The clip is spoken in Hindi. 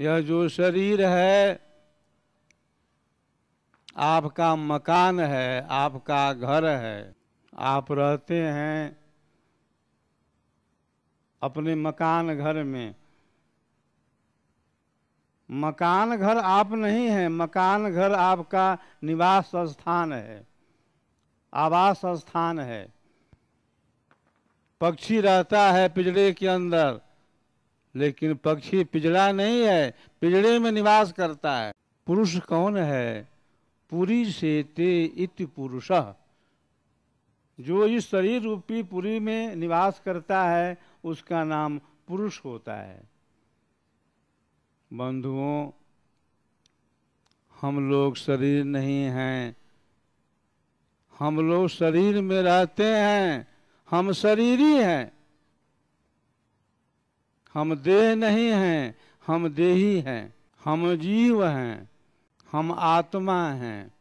यह जो शरीर है आपका मकान है आपका घर है आप रहते हैं अपने मकान घर में मकान घर आप नहीं हैं मकान घर आपका निवास स्थान है आवास स्थान है पक्षी रहता है पिजड़े के अंदर लेकिन पक्षी पिजड़ा नहीं है पिजड़े में निवास करता है पुरुष कौन है पुरी से ते इति पुरुष जो इस शरीर रूपी पुरी में निवास करता है उसका नाम पुरुष होता है बंधुओं हम लोग शरीर नहीं हैं हम लोग शरीर में रहते हैं हम शरीरी हैं हम देह नहीं हैं हम देही हैं हम जीव हैं हम आत्मा हैं